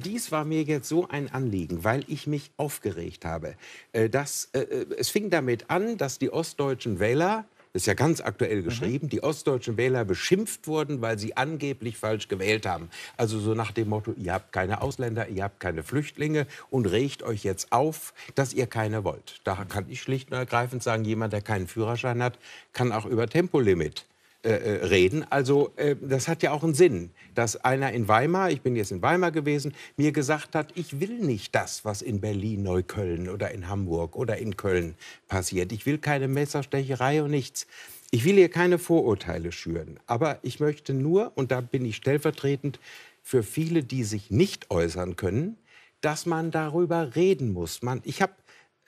dies war mir jetzt so ein Anliegen, weil ich mich aufgeregt habe. Äh, dass, äh, äh, es fing damit an, dass die ostdeutschen Wähler das ist ja ganz aktuell mhm. geschrieben, mhm. die ostdeutschen Wähler beschimpft wurden, weil sie angeblich falsch gewählt haben. Also so nach dem Motto, ihr habt keine Ausländer, ihr habt keine Flüchtlinge und regt euch jetzt auf, dass ihr keine wollt. Da kann ich schlicht und ergreifend sagen, jemand, der keinen Führerschein hat, kann auch über Tempolimit äh, äh, reden. Also äh, das hat ja auch einen Sinn, dass einer in Weimar, ich bin jetzt in Weimar gewesen, mir gesagt hat, ich will nicht das, was in Berlin, Neukölln oder in Hamburg oder in Köln passiert. Ich will keine Messerstecherei und nichts. Ich will hier keine Vorurteile schüren, aber ich möchte nur, und da bin ich stellvertretend für viele, die sich nicht äußern können, dass man darüber reden muss. Man, ich habe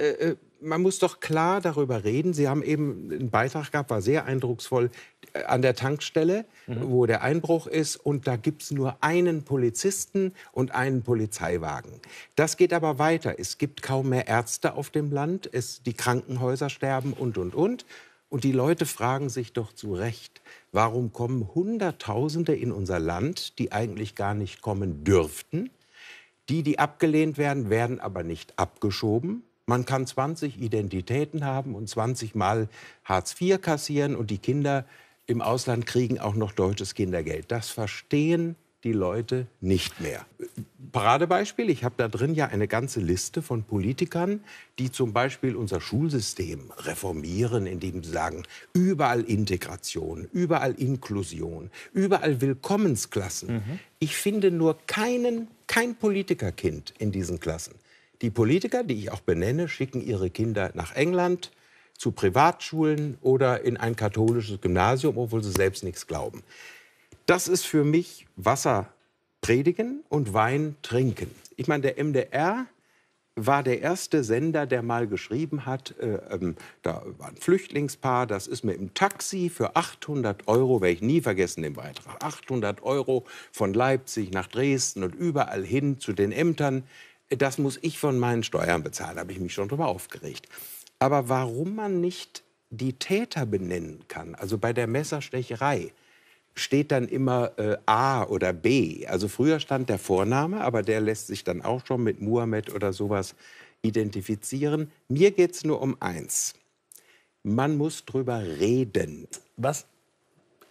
äh, äh, man muss doch klar darüber reden. Sie haben eben einen Beitrag gehabt, war sehr eindrucksvoll, äh, an der Tankstelle, mhm. wo der Einbruch ist. Und da gibt es nur einen Polizisten und einen Polizeiwagen. Das geht aber weiter. Es gibt kaum mehr Ärzte auf dem Land. Es, die Krankenhäuser sterben und, und, und. Und die Leute fragen sich doch zu Recht, warum kommen Hunderttausende in unser Land, die eigentlich gar nicht kommen dürften? Die, die abgelehnt werden, werden aber nicht abgeschoben. Man kann 20 Identitäten haben und 20 Mal Hartz IV kassieren und die Kinder im Ausland kriegen auch noch deutsches Kindergeld. Das verstehen die Leute nicht mehr. Paradebeispiel, ich habe da drin ja eine ganze Liste von Politikern, die zum Beispiel unser Schulsystem reformieren, indem sie sagen, überall Integration, überall Inklusion, überall Willkommensklassen. Mhm. Ich finde nur keinen, kein Politikerkind in diesen Klassen. Die Politiker, die ich auch benenne, schicken ihre Kinder nach England zu Privatschulen oder in ein katholisches Gymnasium, obwohl sie selbst nichts glauben. Das ist für mich Wasser predigen und Wein trinken. Ich meine, der MDR war der erste Sender, der mal geschrieben hat, äh, ähm, da war ein Flüchtlingspaar, das ist mir im Taxi für 800 Euro, werde ich nie vergessen den Beitrag, 800 Euro von Leipzig nach Dresden und überall hin zu den Ämtern das muss ich von meinen Steuern bezahlen, habe ich mich schon darüber aufgeregt. Aber warum man nicht die Täter benennen kann, also bei der Messerstecherei, steht dann immer äh, A oder B. Also früher stand der Vorname, aber der lässt sich dann auch schon mit Muhammad oder sowas identifizieren. Mir geht es nur um eins. Man muss drüber reden. Was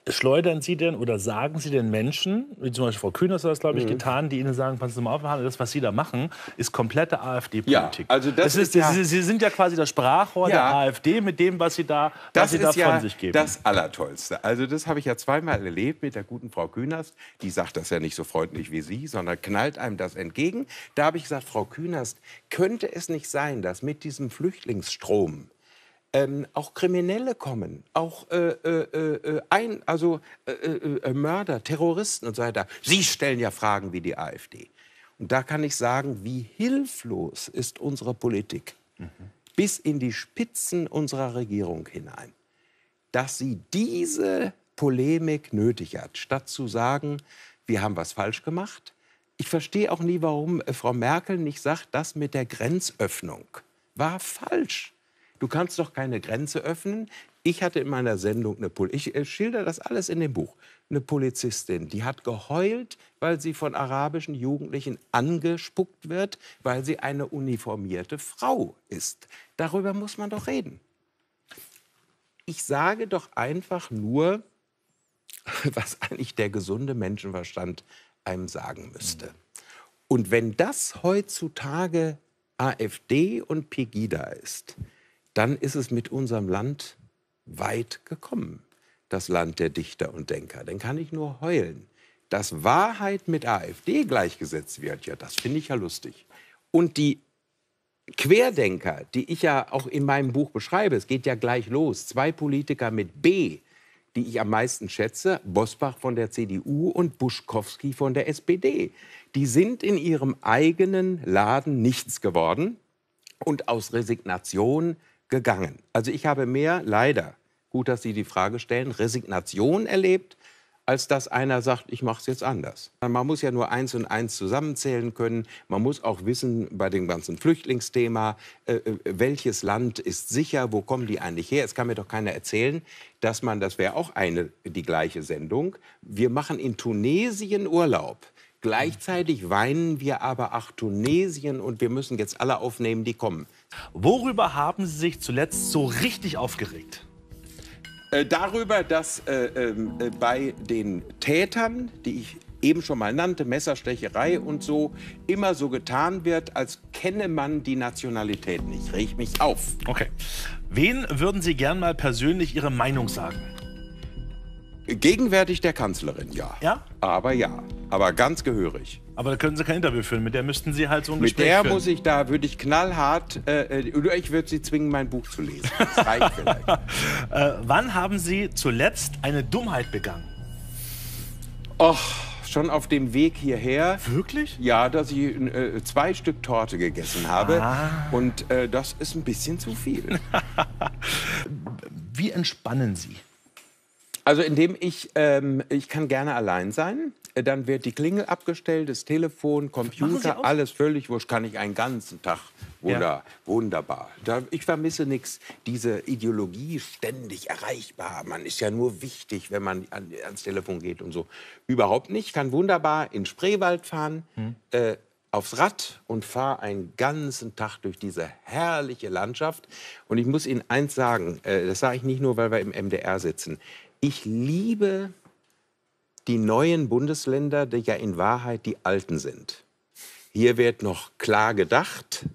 schleudern Sie denn oder sagen Sie den Menschen, wie zum Beispiel Frau Kühners hat das, glaube ich, mhm. getan, die Ihnen sagen, passen Sie mal auf, das, was Sie da machen, ist komplette AfD-Politik. Ja, also das, das ist, ja, Sie, Sie sind ja quasi das Sprachrohr ja, der AfD mit dem, was Sie da, das was Sie da von ja sich geben. Das Allertollste. Also das habe ich ja zweimal erlebt mit der guten Frau Kühners. Die sagt das ja nicht so freundlich wie Sie, sondern knallt einem das entgegen. Da habe ich gesagt, Frau Kühners, könnte es nicht sein, dass mit diesem Flüchtlingsstrom, ähm, auch Kriminelle kommen, auch äh, äh, äh, äh ein, also, äh, äh, äh, Mörder, Terroristen und so weiter. Sie stellen ja Fragen wie die AfD. Und da kann ich sagen, wie hilflos ist unsere Politik mhm. bis in die Spitzen unserer Regierung hinein, dass sie diese Polemik nötig hat, statt zu sagen, wir haben was falsch gemacht. Ich verstehe auch nie, warum Frau Merkel nicht sagt, das mit der Grenzöffnung war falsch. Du kannst doch keine Grenze öffnen. Ich hatte in meiner Sendung eine Pol ich äh, schilder das alles in dem Buch. Eine Polizistin, die hat geheult, weil sie von arabischen Jugendlichen angespuckt wird, weil sie eine uniformierte Frau ist. Darüber muss man doch reden. Ich sage doch einfach nur, was eigentlich der gesunde Menschenverstand einem sagen müsste. Und wenn das heutzutage AfD und Pegida ist, dann ist es mit unserem Land weit gekommen, das Land der Dichter und Denker. Dann kann ich nur heulen. Dass Wahrheit mit AfD gleichgesetzt wird, ja, das finde ich ja lustig. Und die Querdenker, die ich ja auch in meinem Buch beschreibe, es geht ja gleich los, zwei Politiker mit B, die ich am meisten schätze, Bosbach von der CDU und Buschkowski von der SPD, die sind in ihrem eigenen Laden nichts geworden und aus Resignation gegangen. Also ich habe mehr, leider, gut, dass Sie die Frage stellen, Resignation erlebt, als dass einer sagt, ich mache es jetzt anders. Man muss ja nur eins und eins zusammenzählen können. Man muss auch wissen bei dem ganzen Flüchtlingsthema, äh, äh, welches Land ist sicher, wo kommen die eigentlich her. Es kann mir doch keiner erzählen, dass man, das wäre auch eine, die gleiche Sendung, wir machen in Tunesien Urlaub. Gleichzeitig weinen wir aber, ach Tunesien, und wir müssen jetzt alle aufnehmen, die kommen. Worüber haben Sie sich zuletzt so richtig aufgeregt? Äh, darüber, dass äh, ähm, äh, bei den Tätern, die ich eben schon mal nannte, Messerstecherei und so, immer so getan wird, als kenne man die Nationalität nicht. Reg ich mich auf. Okay. Wen würden Sie gern mal persönlich Ihre Meinung sagen? Gegenwärtig der Kanzlerin, ja. Ja? Aber ja, aber ganz gehörig. Aber da können Sie kein Interview führen. Mit der müssten Sie halt so ein Mit der führen. muss ich da, würde ich knallhart, äh, äh ich würde sie zwingen, mein Buch zu lesen. Das reicht vielleicht. äh, wann haben Sie zuletzt eine Dummheit begangen? Och, schon auf dem Weg hierher. Wirklich? Ja, dass ich äh, zwei Stück Torte gegessen habe. Ah. Und äh, das ist ein bisschen zu viel. Wie entspannen Sie? Also indem ich, ähm, ich kann gerne allein sein. Äh, dann wird die Klingel abgestellt, das Telefon, Computer, alles völlig wurscht. Kann ich einen ganzen Tag Wunder, ja. wunderbar. Da, ich vermisse nichts. Diese Ideologie ständig erreichbar. Man ist ja nur wichtig, wenn man an, ans Telefon geht und so. Überhaupt nicht. Kann wunderbar in Spreewald fahren, hm. äh, aufs Rad und fahre einen ganzen Tag durch diese herrliche Landschaft. Und ich muss Ihnen eins sagen, äh, das sage ich nicht nur, weil wir im MDR sitzen. Ich liebe die neuen Bundesländer, die ja in Wahrheit die alten sind. Hier wird noch klar gedacht,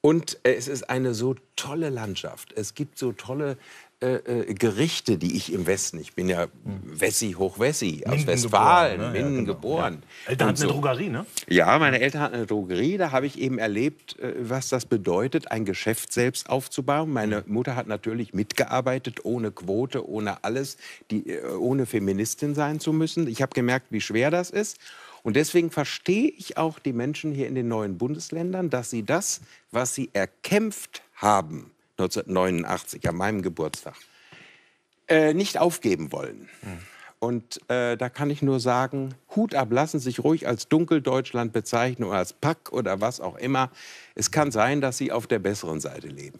und es ist eine so tolle Landschaft. Es gibt so tolle äh, äh, Gerichte, die ich im Westen, ich bin ja hm. Wessi, hoch Wessi, aus Minden Westfalen, geboren, ne? Minden ja, genau. geboren. Ja. Eltern hatten so. eine Drogerie, ne? Ja, meine Eltern hatten eine Drogerie, da habe ich eben erlebt, äh, was das bedeutet, ein Geschäft selbst aufzubauen. Meine hm. Mutter hat natürlich mitgearbeitet, ohne Quote, ohne alles, die, ohne Feministin sein zu müssen. Ich habe gemerkt, wie schwer das ist. Und deswegen verstehe ich auch die Menschen hier in den neuen Bundesländern, dass sie das, was sie erkämpft haben, 1989, an meinem Geburtstag, äh, nicht aufgeben wollen. Hm. Und äh, da kann ich nur sagen, Hut ab, lassen sich ruhig als Dunkeldeutschland bezeichnen oder als Pack oder was auch immer. Es kann sein, dass sie auf der besseren Seite leben.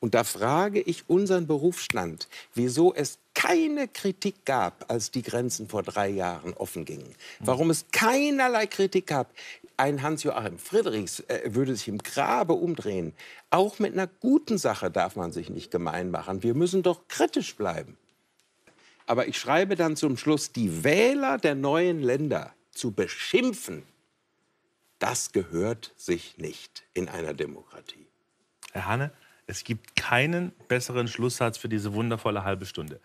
Und da frage ich unseren Berufsstand, wieso es keine Kritik gab, als die Grenzen vor drei Jahren offen gingen, warum es keinerlei Kritik gab, ein Hans-Joachim Friedrichs äh, würde sich im Grabe umdrehen. Auch mit einer guten Sache darf man sich nicht gemein machen. Wir müssen doch kritisch bleiben. Aber ich schreibe dann zum Schluss, die Wähler der neuen Länder zu beschimpfen, das gehört sich nicht in einer Demokratie. Herr Hanne, es gibt keinen besseren Schlusssatz für diese wundervolle halbe Stunde.